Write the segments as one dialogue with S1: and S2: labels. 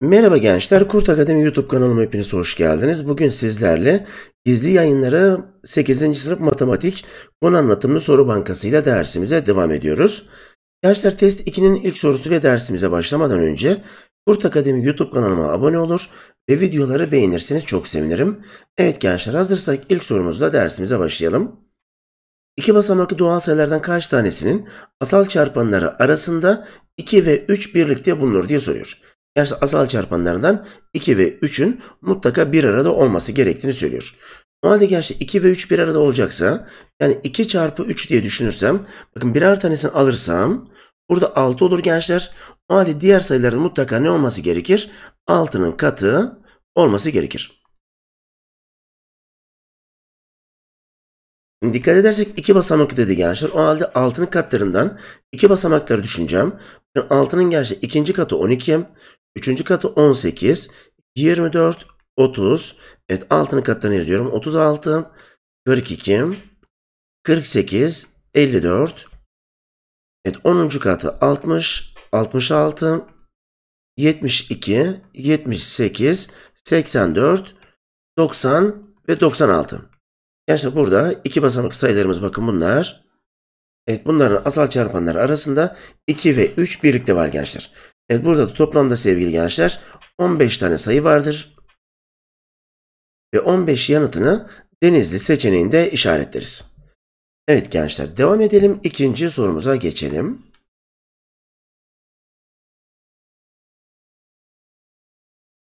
S1: Merhaba gençler, Kurt Akademi YouTube kanalıma hepiniz hoş geldiniz. Bugün sizlerle gizli yayınları 8. sınıf matematik konu anlatımlı soru bankasıyla dersimize devam ediyoruz. Gençler test 2'nin ilk sorusuyla dersimize başlamadan önce Kurt Akademi YouTube kanalıma abone olur ve videoları beğenirseniz çok sevinirim. Evet gençler hazırsak ilk sorumuzla dersimize başlayalım. İki basamaklı doğal sayılardan kaç tanesinin asal çarpanları arasında 2 ve 3 birlikte bulunur diye soruyor. Yani asal çarpanlarından 2 ve 3'ün mutlaka bir arada olması gerektiğini söylüyor. O halde gerçi 2 ve 3 bir arada olacaksa yani 2 çarpı 3 diye düşünürsem bakın birer tanesini alırsam burada 6 olur gençler. O halde diğer sayıların mutlaka ne olması gerekir? 6'nın katı olması gerekir.
S2: Dikkat edersek iki basamaklı dedi
S1: gençler. O halde altının katlarından iki basamakları düşüneceğim. Yani altının gençler ikinci katı 12, üçüncü katı 18, 24, 30. Evet altının katlarını yazıyorum. 36, 42, 48, 54. Evet 10. katı 60, 66, 72, 78, 84, 90 ve 96. Gerçi burada iki basamak sayılarımız bakın bunlar. Evet bunların asal çarpanları arasında 2 ve 3 birlikte var gençler. Evet burada toplamda sevgili gençler 15 tane sayı vardır. Ve 15 yanıtını denizli seçeneğinde işaretleriz. Evet gençler devam edelim. ikinci sorumuza geçelim.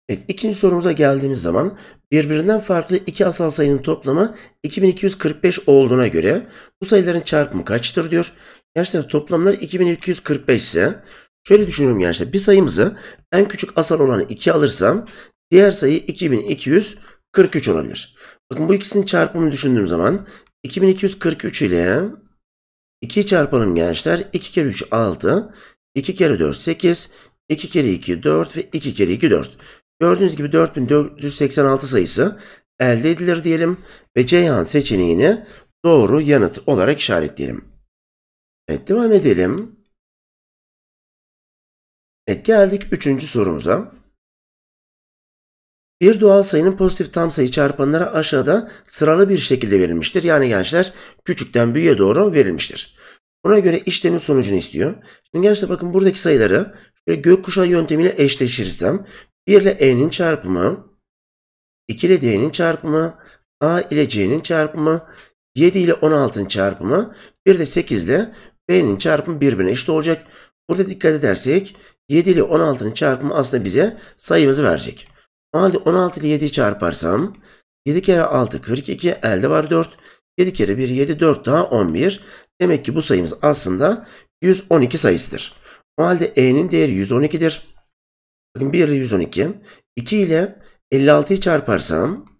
S1: Evet, ikinci sorumuza geldiğimiz zaman birbirinden farklı iki asal sayının toplamı 2245 olduğuna göre bu sayıların çarpımı kaçtır diyor. Gençler toplamlar 2245 ise şöyle düşünüyorum gençler bir sayımızı en küçük asal olanı 2 alırsam diğer sayı 2243 olabilir. Bakın bu ikisinin çarpımını düşündüğüm zaman 2243 ile 2 çarpalım gençler 2 kere 3 6 2 kere 4 8 2 kere 2 4 ve 2 kere 2 4. Gördüğünüz gibi 4486 sayısı elde edilir diyelim ve Ceyhan seçeneğini doğru yanıt olarak işaretleyelim. Evet devam edelim. Evet geldik üçüncü sorumuza. Bir doğal sayının pozitif tam sayı çarpanları aşağıda sıralı bir şekilde verilmiştir. Yani gençler küçükten büyüğe doğru verilmiştir. Buna göre işlemin sonucunu istiyor. Şimdi gençler bakın buradaki sayıları şöyle gökkuşağı yöntemiyle eşleşirsem 1 ile e'nin çarpımı, 2 ile d'nin çarpımı, a ile c'nin çarpımı, 7 ile 16'nın çarpımı, bir de 8 ile b'nin çarpımı birbirine eşit olacak. Burada dikkat edersek 7 ile 16'nın çarpımı aslında bize sayımızı verecek. O halde 16 ile 7'yi çarparsam 7 kere 6 42 elde var 4. 7 kere 1 7 4 daha 11. Demek ki bu sayımız aslında 112 sayısıdır. O halde e'nin değeri 112'dir. Bakın 1 ile 112. 2 ile 56'yı çarparsam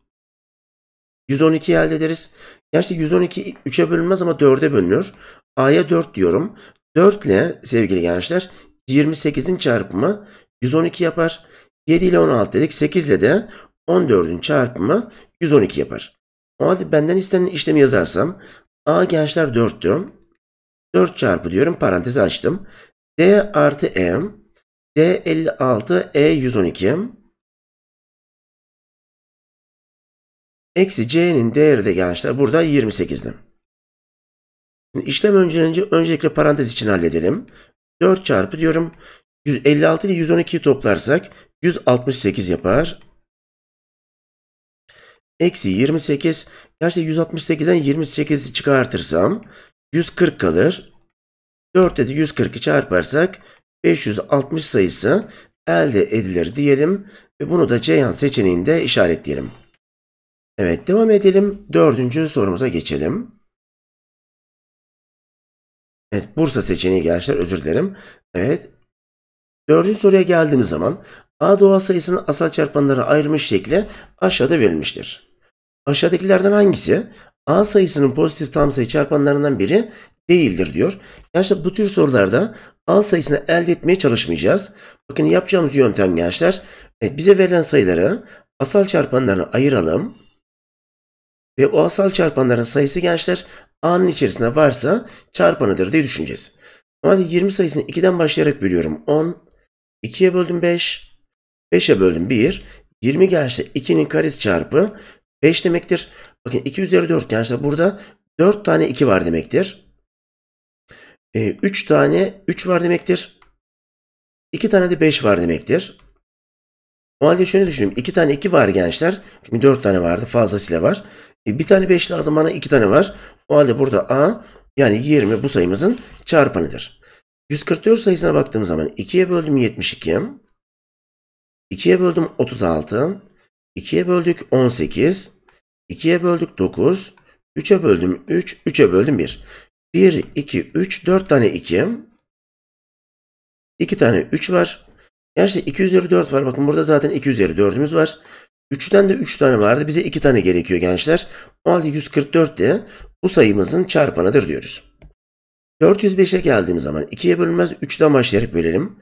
S1: 112 elde ederiz. Gerçi 112 3'e bölünmez ama 4'e bölünür. A'ya 4 diyorum. 4 ile sevgili gençler 28'in çarpımı 112 yapar. 7 ile 16 dedik. 8 ile de 14'ün çarpımı 112 yapar. O halde benden istenen işlemi yazarsam A gençler 4 diyorum. 4 çarpı diyorum parantezi açtım. D artı M
S2: D56 E112 e
S1: eksi C'nin değeri de gençler burada 28'di. İşlem işlem önce, öncelikle parantez için halledelim. 4 çarpı diyorum. 156 ile 112'yi toplarsak 168 yapar. Eksi 28. Gerçi 168'den 28'i çıkartırsam 140 kalır. 4 dedi 140'ı çarparsak 560 sayısı elde edilir diyelim ve bunu da Ceyhan seçeneğinde işaretleyelim. Evet devam edelim. Dördüncü sorumuza geçelim. Evet Bursa seçeneği gençler özür dilerim. Evet. Dördüncü soruya geldiğimiz zaman A doğal sayısının asal çarpanlara ayrılmış şekli aşağıda verilmiştir. Aşağıdakilerden hangisi A sayısının pozitif tam sayı çarpanlarından biri değildir diyor. Gençler bu tür sorularda Al sayısını elde etmeye çalışmayacağız. Bakın yapacağımız yöntem gençler. Evet, bize verilen sayıları asal çarpanlarına ayıralım. Ve o asal çarpanların sayısı gençler A'nın içerisinde varsa çarpanıdır diye düşüneceğiz. Normalde 20 sayısını 2'den başlayarak bölüyorum. 10, 2'ye böldüm 5, 5'e böldüm 1. 20 gençler 2'nin karesi çarpı 5 demektir. Bakın 2 üzeri 4 gençler burada 4 tane 2 var demektir. E, 3 tane 3 var demektir. 2 tane de 5 var demektir. O halde şöyle düşünün. 2 tane 2 var gençler. Çünkü 4 tane vardı. Fazlasıyla var. E, bir tane 5 lazım bana 2 tane var. O halde burada A yani 20 bu sayımızın çarpanıdır. 144 sayısına baktığım zaman 2'ye böldüm 72. 2'ye böldüm 36. 2'ye böldük 18. 2'ye böldük 9. 3'e böldüm 3. 3'e böldüm 1. 1, 2, 3, 4 tane 2. 2 tane 3 var. Gerçi 2 üzeri 4 var. Bakın burada zaten 2 üzeri 4'ümüz var. 3'ten de 3 tane vardı. Bize 2 tane gerekiyor gençler. O halde 144 de bu sayımızın çarpanıdır diyoruz. 405'e geldiğim zaman 2'ye bölünmez 3'ten başlayarak bölelim.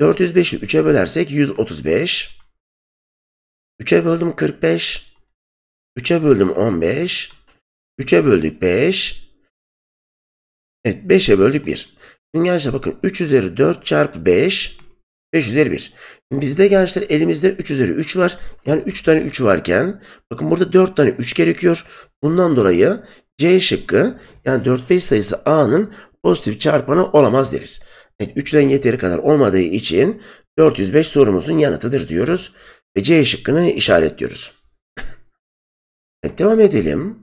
S1: 405'i 3'e bölersek 135. 3'e böldüm 45. 3'e böldüm 15. 3'e böldük 5. Evet 5'e böldük 1. Şimdi gençler bakın 3 üzeri 4 çarpı 5 5 üzeri 1. Şimdi bizde gençler elimizde 3 üzeri 3 var. Yani 3 tane 3 varken bakın burada 4 tane 3 gerekiyor. Bundan dolayı C şıkkı yani 4 5 sayısı A'nın pozitif çarpanı olamaz deriz. Evet 3'den yeteri kadar olmadığı için 405 sorumuzun yanıtıdır diyoruz ve C şıkkını işaretliyoruz.
S2: Evet devam edelim.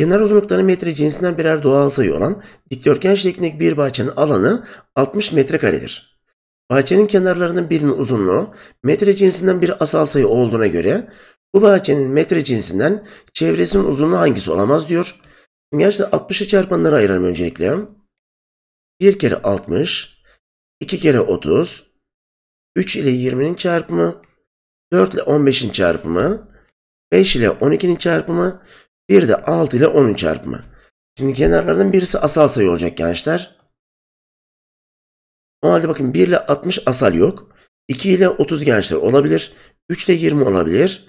S1: Kenar uzunlukları metre cinsinden birer doğal sayı olan dikdörtgen şeklindeki bir bahçenin alanı 60 metrekaredir. Bahçenin kenarlarının birinin uzunluğu metre cinsinden bir asal sayı olduğuna göre bu bahçenin metre cinsinden çevresinin uzunluğu hangisi olamaz diyor. Gerçi 60'ı çarpanlara ayıralım öncelikle. 1 kere 60, 2 kere 30, 3 ile 20'nin çarpımı, 4 ile 15'in çarpımı, 5 ile 12'nin çarpımı bir de 6 ile 10'un çarpımı. Şimdi kenarlardan birisi asal sayı olacak gençler. O halde bakın 1 ile 60 asal yok. 2 ile 30 gençler olabilir. 3 ile 20 olabilir.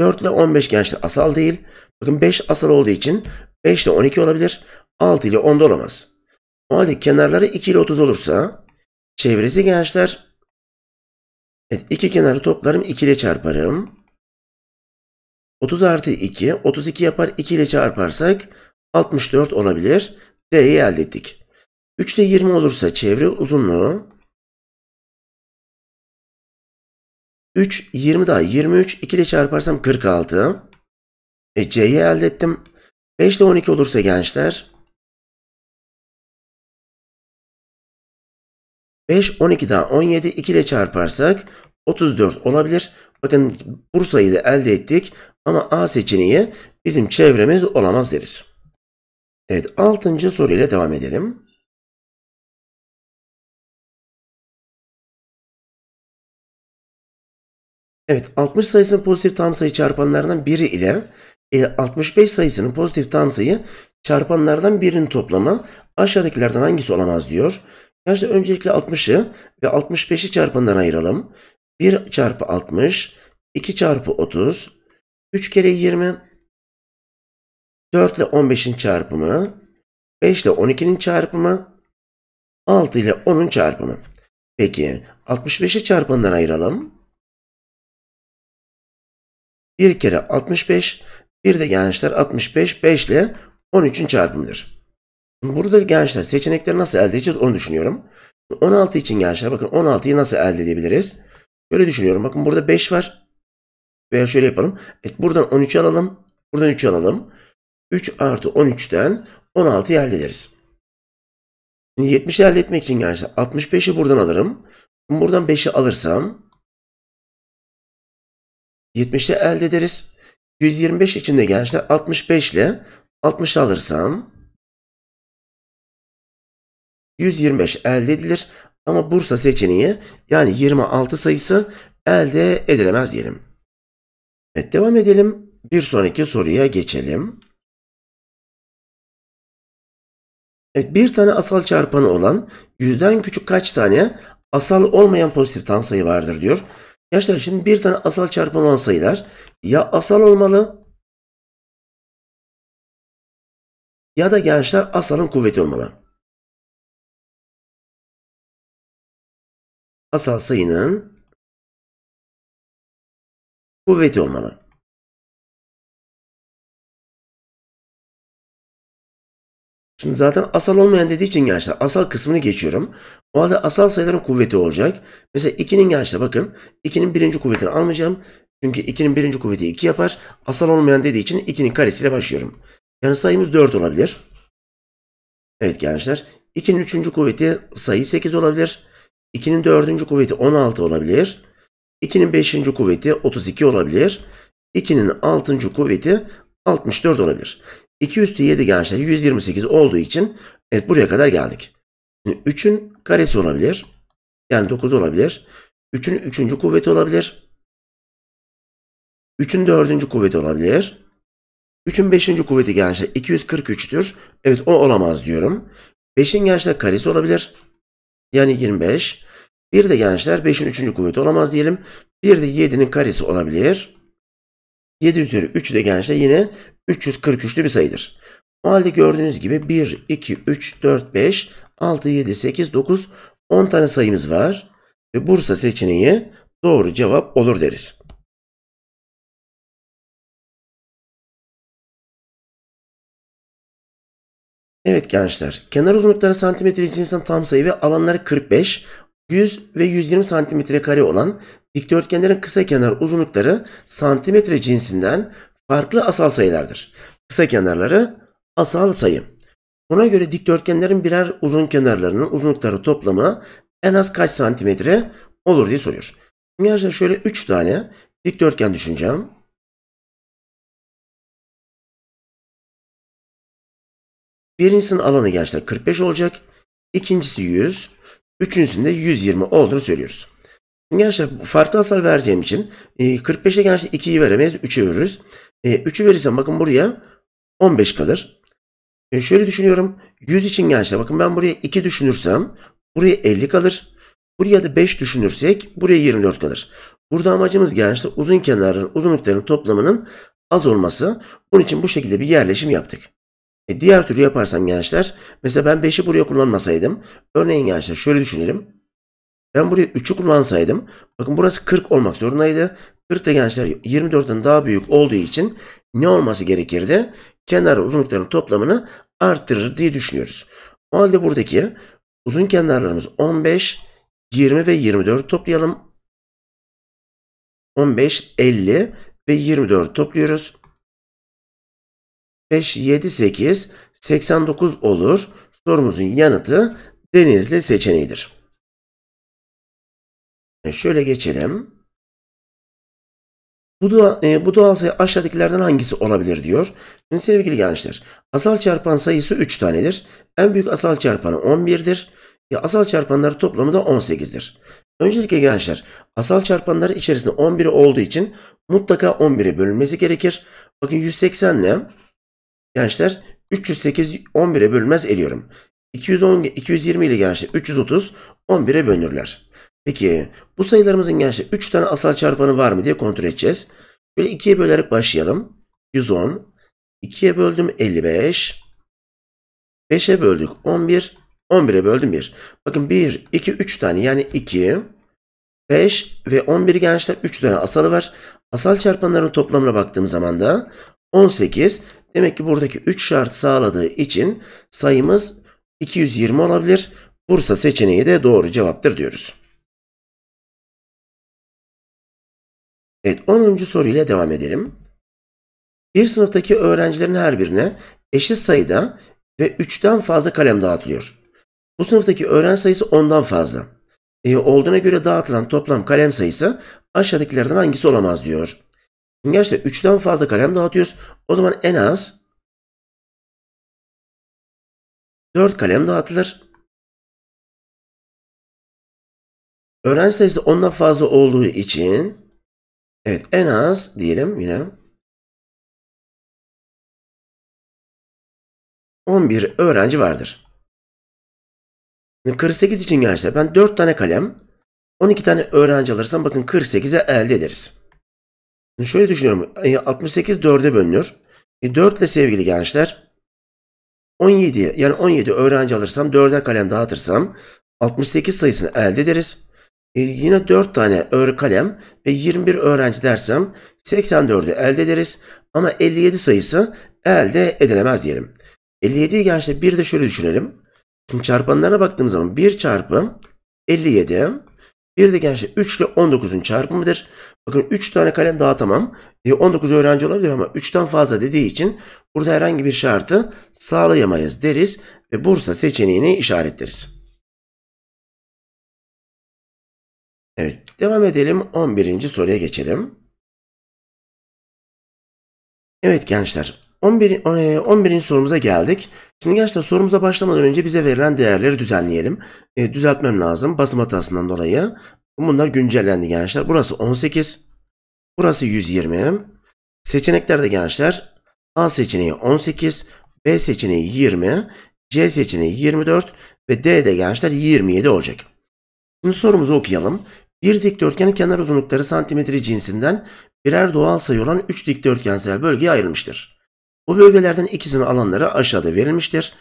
S1: 4 ile 15 gençler asal değil. Bakın 5 asal olduğu için 5 ile 12 olabilir. 6 ile 10'da olamaz. O halde kenarları 2 ile 30 olursa çevresi gençler Evet iki kenarı toplarım 2 ile çarparım. 30 artı 2, 32 yapar 2 ile çarparsak 64 olabilir. D'yi elde ettik. 3 ile 20
S2: olursa çevre uzunluğu 3, 20 daha 23, 2 ile çarparsam 46. E, C'yi elde ettim. 5 ile 12 olursa gençler
S1: 5, 12 daha 17, 2 ile çarparsak 34 olabilir. Bakın Bursa'yı da elde ettik ama A seçeneği bizim çevremiz olamaz deriz. Evet 6. soruyla devam edelim. Evet 60 sayısının pozitif tam sayı çarpanlarından biri ile e, 65 sayısının pozitif tam sayı çarpanlardan birinin toplamı aşağıdakilerden hangisi olamaz diyor. Yani Gerçi öncelikle 60'ı ve 65'i çarpandan ayıralım. 1 çarpı 60, 2 çarpı 30, 3 kere 20, 4 ile 15'in çarpımı, 5 ile 12'nin çarpımı, 6 ile 10'un çarpımı. Peki 65'i çarpandan ayıralım. 1 kere 65, bir de gençler 65, 5 ile 13'ün çarpımıdır. Burada gençler seçenekleri nasıl elde edeceğiz onu düşünüyorum. 16 için gençler bakın 16'yı nasıl elde edebiliriz? Böyle düşünüyorum. Bakın burada 5 var. Veya şöyle yapalım. Evet, buradan 13'ü alalım. Buradan 3'ü alalım. 3 artı 13'ten 16'yı elde ederiz. Şimdi 70'i elde etmek için gençler 65'i buradan alırım. Buradan 5'i alırsam 70'i elde ederiz. 125 için de gençler 65 ile 60 alırsam 125 elde edilir. Ama Bursa seçeneği yani 26 sayısı elde edilemez diyelim. Evet devam edelim. Bir sonraki soruya geçelim.
S2: Evet, bir tane asal çarpanı olan
S1: yüzden küçük kaç tane asal olmayan pozitif tam sayı vardır diyor. Gençler şimdi bir tane asal çarpanı olan sayılar ya asal olmalı
S2: ya da gençler asalın kuvveti olmalı. asal sayının kuvveti olmalı.
S1: Şimdi zaten asal olmayan dediği için gençler asal kısmını geçiyorum. O halde asal sayıların kuvveti olacak. Mesela 2'nin gençler bakın 2'nin birinci kuvvetini almayacağım. Çünkü 2'nin birinci kuvveti 2 yapar. Asal olmayan dediği için 2'nin karesiyle başlıyorum. Yani sayımız 4 olabilir. Evet gençler 2'nin üçüncü kuvveti sayı 8 olabilir. 2'nin 4. kuvveti 16 olabilir. 2'nin 5. kuvveti 32 olabilir. 2'nin 6. kuvveti 64 olabilir. 2 üstü 7 gençler 128 olduğu için evet buraya kadar geldik. Şimdi 3'ün karesi olabilir. Yani 9 olabilir. 3'ün 3. kuvveti olabilir. 3'ün 4. kuvveti olabilir. 3'ün 5. kuvveti gençler 243'tür. Evet o olamaz diyorum. 5'in gençler karesi olabilir. Yani 25. Bir de gençler 5'in 3. kuvveti olamaz diyelim. Bir de 7'nin karesi olabilir. 7 üzeri 3 de gençler yine 343'lü bir sayıdır. O halde gördüğünüz gibi 1, 2, 3, 4, 5, 6, 7, 8, 9, 10 tane sayımız var. Ve Bursa seçeneği doğru cevap
S2: olur deriz.
S1: Evet gençler, kenar uzunlukları santimetre cinsinden tam sayı ve alanları 45, 100 ve 120 santimetre kare olan dikdörtgenlerin kısa kenar uzunlukları santimetre cinsinden farklı asal sayılardır. Kısa kenarları asal sayı. Ona göre dikdörtgenlerin birer uzun kenarlarının uzunlukları toplamı en az kaç santimetre olur diye soruyor. Gençler şöyle 3
S2: tane dikdörtgen düşüneceğim.
S1: Birincisinin alanı gençler 45 olacak. İkincisi 100. Üçüncüsünde 120 olduğunu söylüyoruz. Gençler farklı asal vereceğim için 45'e gençler 2'yi veremeyiz 3'e veririz. 3'ü e, verirsem bakın buraya 15 kalır. E, şöyle düşünüyorum 100 için gençler bakın ben buraya 2 düşünürsem buraya 50 kalır. Buraya da 5 düşünürsek buraya 24 kalır. Burada amacımız gençler uzun kenarların uzunlukların toplamının az olması. Bunun için bu şekilde bir yerleşim yaptık. E diğer türlü yaparsam gençler mesela ben 5'i buraya kullanmasaydım örneğin gençler şöyle düşünelim. Ben buraya 3'ü kullansaydım bakın burası 40 olmak zorundaydı. 40 da gençler 24'ten daha büyük olduğu için ne olması gerekirdi? Kenar uzunlukların toplamını arttırır diye düşünüyoruz. O halde buradaki uzun kenarlarımız 15, 20 ve 24 toplayalım. 15, 50 ve 24 topluyoruz. 5, 7, 8, 89 olur. Sorumuzun yanıtı Denizli seçeneğidir. E, şöyle geçelim. Bu, da, e, bu doğal sayı aşağıdakilerden hangisi olabilir diyor. Şimdi sevgili gençler asal çarpan sayısı 3 tanedir. En büyük asal çarpanı 11'dir. E, asal çarpanları toplamı da 18'dir. Öncelikle gençler asal çarpanları içerisinde 11 olduğu için mutlaka 11'e bölünmesi gerekir. Bakın 180 ile gençler 308 11'e bölünmez eliyorum. 210, 220 ile gençler 330 11'e bölünürler. Peki bu sayılarımızın gençler 3 tane asal çarpanı var mı diye kontrol edeceğiz. Böyle 2'ye bölerek başlayalım. 110, 2'ye böldüm 55, 5'e böldük 11, 11'e böldüm 1. Bakın 1, 2, 3 tane yani 2, 5 ve 11 gençler 3 tane asalı var. Asal çarpanların toplamına baktığım zaman da 18 Demek ki buradaki 3 şart sağladığı için sayımız 220 olabilir. Bursa seçeneği de doğru cevaptır diyoruz. Evet 10. soruyla devam edelim. Bir sınıftaki öğrencilerin her birine eşit sayıda ve 3'ten fazla kalem dağıtılıyor. Bu sınıftaki öğrenci sayısı 10'dan fazla. E, olduğuna göre dağıtılan toplam kalem sayısı aşağıdakilerden hangisi olamaz diyor. Gençler 3'ten fazla kalem dağıtıyoruz. O zaman en az
S2: 4 kalem dağıtılır. Öğrenci sayısı ondan fazla olduğu için evet en az diyelim yine 11 öğrenci vardır.
S1: 48 için gençler ben 4 tane kalem 12 tane öğrenci alırsam bakın 48'e elde ederiz şöyle düşünüyorum. 68 4'e bölünür. E 4 e, ile sevgili gençler 17 yani 17 öğrenci alırsam 4'er kalem dağıtırsam 68 sayısını elde ederiz. E yine 4 tane öğre kalem ve 21 öğrenci dersem 84'ü elde ederiz. Ama 57 sayısı elde edilemez diyelim. 57 gençler bir de şöyle düşünelim. Şimdi çarpanlara baktığım zaman 1 çarpı 57 bir de gençler 3 ile 19'un çarpımıdır. Bakın 3 tane kalem daha tamam. E, 19 öğrenci olabilir ama 3'ten fazla dediği için burada herhangi bir şartı sağlayamayız deriz ve Bursa seçeneğini işaretleriz. Evet devam edelim 11. soruya geçelim. Evet gençler 11, 11. E, sorumuza geldik. Şimdi gençler sorumuza başlamadan önce bize verilen değerleri düzenleyelim. E, düzeltmem lazım basım hatasından dolayı. Bunlar güncellendi gençler. Burası 18. Burası 120. Seçeneklerde gençler A seçeneği 18, B seçeneği 20, C seçeneği 24 ve D de gençler 27 olacak. Şimdi sorumuzu okuyalım. Bir dikdörtgenin kenar uzunlukları santimetre cinsinden birer doğal sayı olan 3 dikdörtgensel bölgeye ayrılmıştır. Bu bölgelerden ikisinin alanları aşağıda verilmiştir.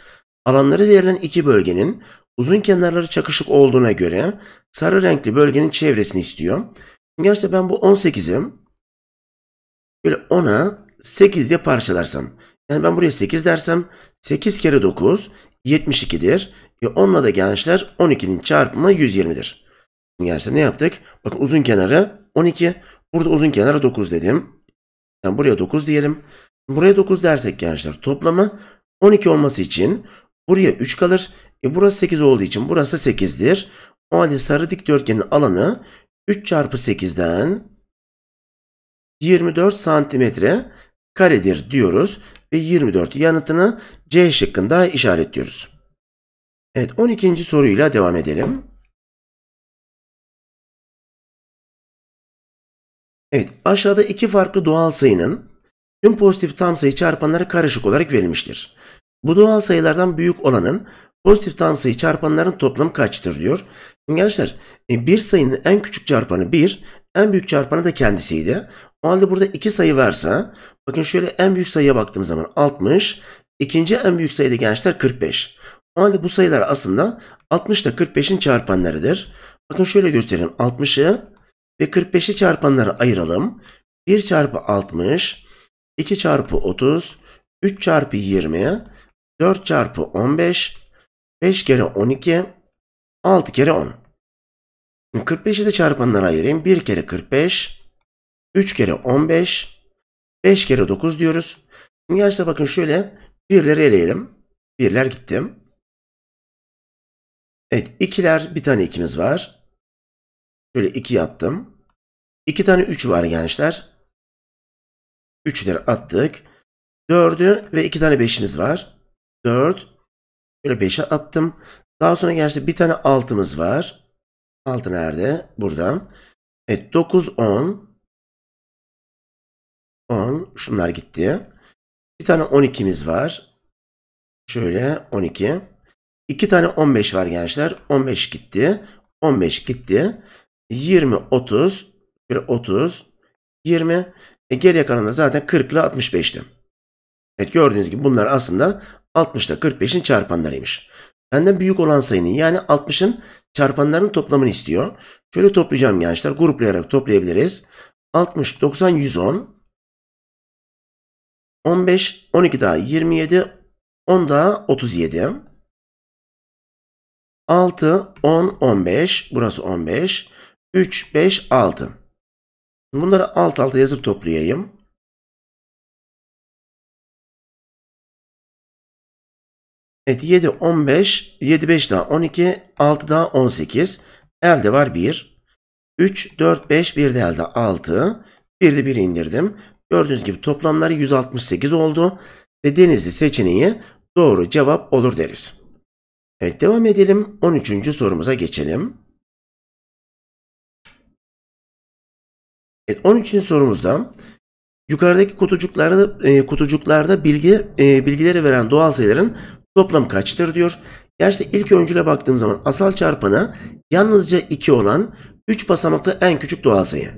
S1: Alanları verilen iki bölgenin uzun kenarları çakışık olduğuna göre sarı renkli bölgenin çevresini istiyor. Şimdi ben bu 18'i böyle 10'a 8 diye parçalarsam. Yani ben buraya 8 dersem 8 kere 9 72'dir. E 10'la da gençler 12'nin çarpımı 120'dir. Şimdi gençler ne yaptık? Bakın uzun kenarı 12. Burada uzun kenarı 9 dedim. Yani buraya 9 diyelim. Buraya 9 dersek gençler toplamı 12 olması için buraya 3 kalır. E burası 8 olduğu için burası 8'dir. O halde sarı dikdörtgenin alanı 3 çarpı 8'den 24 santimetre karedir diyoruz. Ve 24 yanıtını C şıkkında işaretliyoruz. Evet 12. soruyla devam edelim. Evet aşağıda iki farklı doğal sayının tüm pozitif tam sayı çarpanları karışık olarak verilmiştir. Bu doğal sayılardan büyük olanın pozitif tam sayı çarpanların toplamı kaçtır diyor. Şimdi gençler e, bir sayının en küçük çarpanı 1, en büyük çarpanı da kendisiydi. O halde burada iki sayı varsa bakın şöyle en büyük sayıya baktığım zaman 60, ikinci en büyük sayıda gençler 45. O halde bu sayılar aslında 60 ile 45'in çarpanlarıdır. Bakın şöyle göstereyim 60'ı ve 45'i çarpanlara ayıralım. 1 çarpı 60 2 çarpı 30, 3 çarpı 20, 4 çarpı 15, 5 kere 12, 6 kere 10. 45'i de çarpanlara ayırayım. 1 kere 45, 3 kere 15, 5 kere 9 diyoruz. Şimdi gençler bakın şöyle
S2: birleri eleyelim. Birler gittim. Evet
S1: ikiler bir tane ikimiz var. Şöyle iki attım. İki tane üç var gençler. 3 lira attık. 4'ü ve 2 tane 5'imiz var. 4. Şöyle 5'e attım. Daha sonra gerçi bir tane 6'mız var. 6 nerede? Burada. Evet 9, 10.
S2: 10. Şunlar gitti. Bir tane 12'miz
S1: var. Şöyle 12. 2 tane 15 var gençler. 15 gitti. 15 gitti. 20, 30. Şöyle 30. 20. E geriye kalan da zaten 40 ile 65'ti. Evet gördüğünüz gibi bunlar aslında 60 ile 45'in çarpanlarıymış. Benden büyük olan sayının yani 60'ın çarpanlarının toplamını istiyor. Şöyle toplayacağım gençler. Gruplayarak toplayabiliriz. 60, 90, 110. 15, 12 daha 27, 10 daha 37. 6, 10, 15. Burası 15. 3, 5, 6.
S2: Bunları alt alta yazıp toplayayım.
S1: Evet 7, 15, 7, 5 daha 12, 6 daha 18. Elde var 1. 3, 4, 5, 1 de elde 6. 1 de 1 indirdim. Gördüğünüz gibi toplamları 168 oldu. Ve denizli seçeneği doğru cevap olur deriz. Evet devam edelim. 13.
S2: sorumuza geçelim. Evet,
S1: onun için sorumuzda yukarıdaki kutucuklarda e, kutucuklarda bilgi e, bilgileri veren doğal sayıların toplam kaçtır diyor. Gerçi ilk öncüle baktığım zaman asal çarpana yalnızca 2 olan 3 basamaklı en küçük doğal sayı.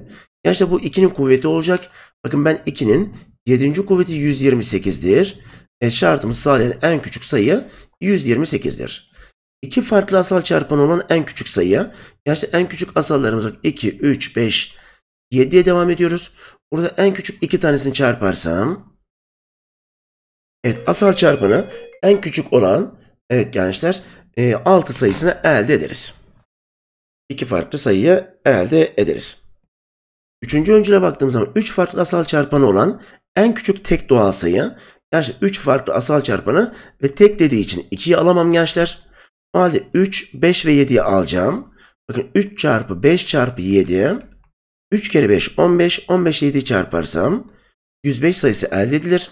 S1: Gerçi bu 2'nin kuvveti olacak. Bakın ben 2'nin 7. kuvveti 128'dir. E, şartımız sağlayan en küçük sayı 128'dir. İki farklı asal çarpanı olan en küçük sayı. gerçi en küçük asallarımız 2, 3, 5, 7'ye devam ediyoruz. Burada en küçük 2 tanesini çarparsam. Evet asal çarpanı en küçük olan evet gençler 6 e, sayısını elde ederiz. İki farklı sayıyı elde ederiz. Üçüncü öncüle baktığımız zaman 3 farklı asal çarpanı olan en küçük tek doğal sayı. Gençler 3 farklı asal çarpanı ve tek dediği için 2'yi alamam gençler. O halde 3, 5 ve 7'yi alacağım. Bakın 3 çarpı 5 çarpı 7 3 kere 5 15, 15 ile 7 çarparsam 105 sayısı elde edilir.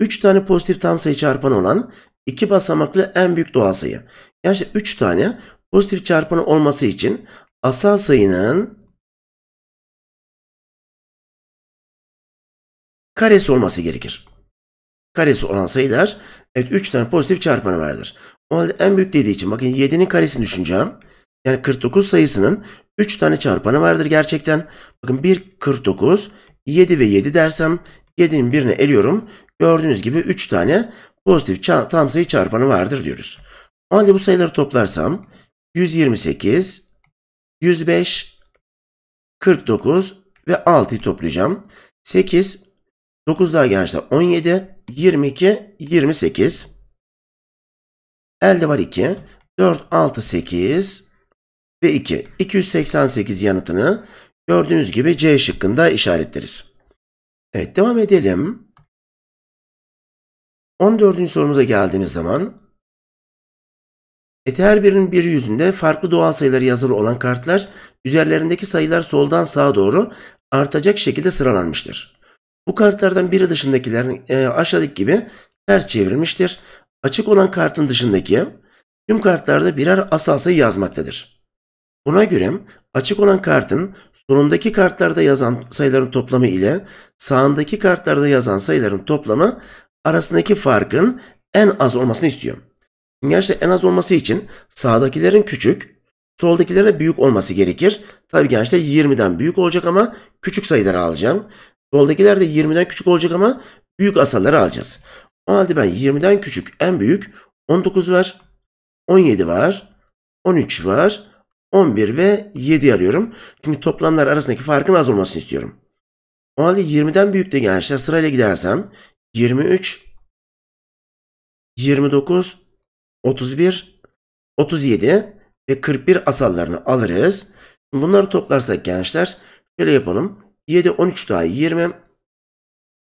S1: 3 tane pozitif tam sayı çarpanı olan 2 basamaklı en büyük doğal sayı. Yani işte 3 tane pozitif çarpanı olması için asal sayının karesi olması gerekir. Karesi olan sayılar evet 3 tane pozitif çarpanı vardır. O halde en büyük dediği için bakın 7'nin karesini düşüneceğim. Yani 49 sayısının 3 tane çarpanı vardır gerçekten. Bakın 1 49 7 ve 7 dersem 7'nin birine eliyorum. Gördüğünüz gibi 3 tane pozitif tam sayı çarpanı vardır diyoruz. O halde bu sayıları toplarsam 128, 105, 49 ve 6'yı toplayacağım. 8, 9 daha gençler 17, 22, 28. Elde var 2. 4, 6, 8, ve 2. 288 yanıtını gördüğünüz gibi C şıkkında işaretleriz. Evet devam edelim. 14. sorumuza geldiğimiz zaman Eti her birinin bir yüzünde farklı doğal sayıları yazılı olan kartlar üzerlerindeki sayılar soldan sağa doğru artacak şekilde sıralanmıştır. Bu kartlardan biri dışındakiler e, aşağıdaki gibi ters çevrilmiştir. Açık olan kartın dışındaki tüm kartlarda birer asal sayı yazmaktadır. Buna göre açık olan kartın solundaki kartlarda yazan sayıların toplamı ile sağındaki kartlarda yazan sayıların toplamı arasındaki farkın en az olmasını istiyor. Gerçi en az olması için sağdakilerin küçük, soldakilere büyük olması gerekir. Tabi gençler 20'den büyük olacak ama küçük sayıları alacağım. Soldakiler de 20'den küçük olacak ama büyük asalları alacağız. O halde ben 20'den küçük en büyük 19 var, 17 var, 13 var, 11 ve 7 arıyorum. Çünkü toplamlar arasındaki farkın az olmasını istiyorum. O halde 20'den büyük de gençler sırayla gidersem 23, 29, 31, 37 ve 41 asallarını alırız. Bunları toplarsak gençler şöyle yapalım. 7, 13 daha 20.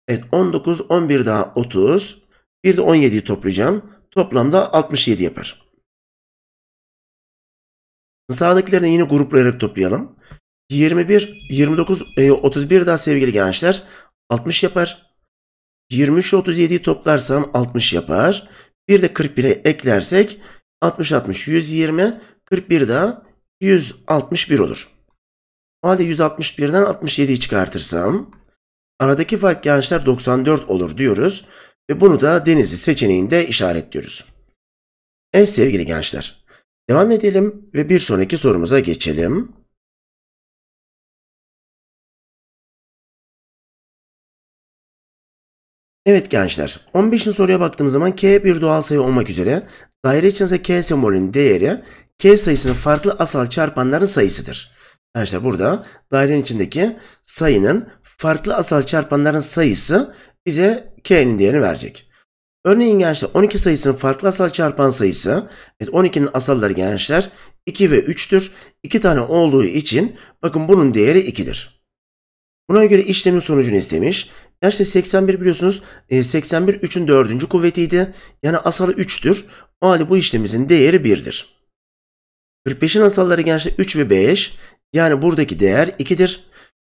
S1: Evet 19, 11 daha 30. Bir de 17'yi toplayacağım. Toplamda 67 yapar. Sağdakileri yine gruplayarak toplayalım. 21, 29, 31 daha sevgili gençler 60 yapar. 23 ile 37'yi toplarsam 60 yapar. Bir de 41'e eklersek 60 60 120 41 daha 161 olur. O halde 161'den 67'yi çıkartırsam aradaki fark gençler 94 olur diyoruz ve bunu da Denizli seçeneğinde işaretliyoruz. Evet sevgili gençler Devam edelim ve
S2: bir sonraki sorumuza geçelim.
S1: Evet gençler, 15. soruya baktığımız zaman k bir doğal sayı olmak üzere daire içerisinde k sembolünün değeri k sayısının farklı asal çarpanların sayısıdır. Gençler burada dairenin içindeki sayının farklı asal çarpanların sayısı bize k'nin değerini verecek. Örneğin gençler 12 sayısının farklı asal çarpan sayısı, evet 12'nin asalları gençler 2 ve 3'tür. 2 tane olduğu için bakın bunun değeri 2'dir. Buna göre işlemin sonucunu istemiş. Gençler 81 biliyorsunuz 81 3'ün 4. kuvvetiydi. Yani asalı 3'tür. O halde bu işlemimizin değeri 1'dir. 45'in asalları gençler 3 ve 5. Yani buradaki değer 2'dir.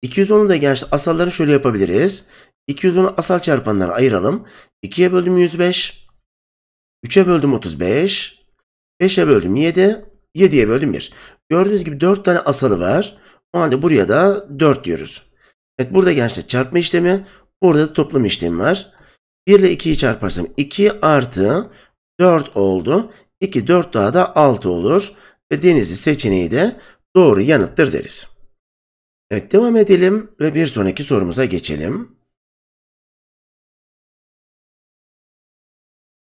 S1: 210'u da gençler asallarını şöyle yapabiliriz. 200'ünü asal çarpanlara ayıralım. 2'ye böldüm 105. 3'e böldüm 35. 5'e böldüm 7. 7'ye böldüm 1. Gördüğünüz gibi 4 tane asalı var. O halde buraya da 4 diyoruz. Evet burada gençler çarpma işlemi. Burada da toplam işlemi var. 1 ile 2'yi çarparsam 2 artı 4 oldu. 2 4 daha da 6 olur. Ve denizli seçeneği de doğru yanıttır deriz. Evet devam edelim ve bir sonraki
S2: sorumuza geçelim.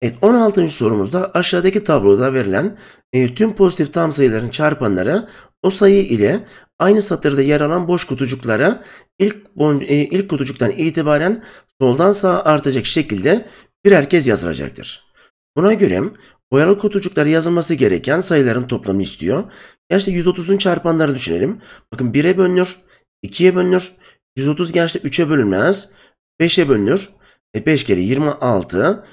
S1: Evet 16. sorumuzda aşağıdaki tabloda verilen e, tüm pozitif tam sayıların çarpanları o sayı ile aynı satırda yer alan boş kutucuklara ilk bon, e, ilk kutucuktan itibaren soldan sağa artacak şekilde birer kez yazılacaktır. Buna göre boyalı kutucuklara yazılması gereken sayıların toplamı istiyor. Ya 130'un çarpanları düşünelim. Bakın 1'e bölünür, 2'ye bölünür, 130 gençte 3'e bölünmez, 5'e bölünür. E 5 kere 26,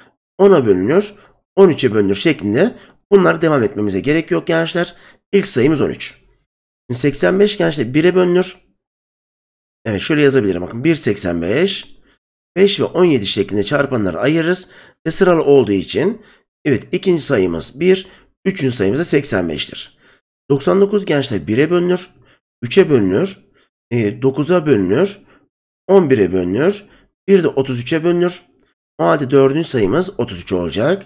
S1: 10'a bölünür, 13'e bölünür şeklinde bunlara devam etmemize gerek yok gençler. İlk sayımız 13. 85 gençler 1'e bölünür. Evet şöyle yazabilirim bakın 1.85 5 ve 17 şeklinde çarpanları ayırırız ve sıralı olduğu için evet ikinci sayımız 1, üçüncü sayımız da 85'tir. 99 gençler 1'e bölünür, 3'e bölünür, 9'a e, bölünür, 11'e bölünür, bir de 33'e bölünür. O halde dördüncü sayımız 33 olacak.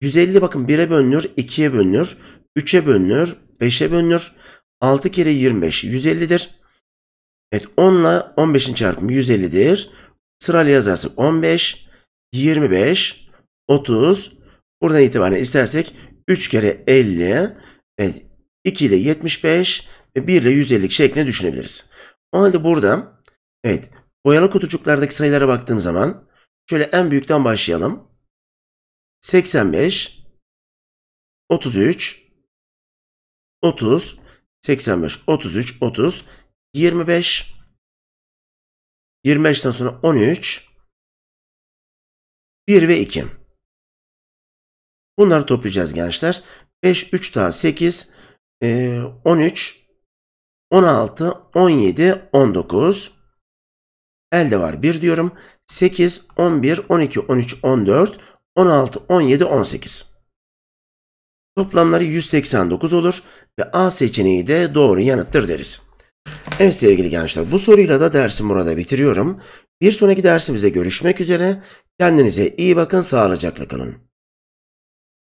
S1: 150 bakın 1'e bölünür, 2'ye bölünür, 3'e bölünür, 5'e bölünür. 6 kere 25 150'dir. Evet 10 ile 15'in çarpımı 150'dir. Sırayla yazarsak 15, 25, 30. Buradan itibaren istersek 3 kere 50, evet, 2 ile 75 ve 1 ile 150 şeklinde düşünebiliriz. O halde burada evet boyalı kutucuklardaki sayılara baktığım zaman Şöyle en büyükten başlayalım. 85 33 30
S2: 85 33 30 25 25'ten sonra 13 1 ve 2
S1: Bunları toplayacağız gençler. 5 3 daha 8 13 16 17 19 Elde var 1 diyorum. 8, 11, 12, 13, 14, 16, 17, 18. Toplamları 189 olur ve A seçeneği de doğru yanıttır deriz. Evet sevgili gençler bu soruyla da dersim burada bitiriyorum. Bir sonraki dersimizde görüşmek üzere. Kendinize iyi bakın sağlıcakla kalın.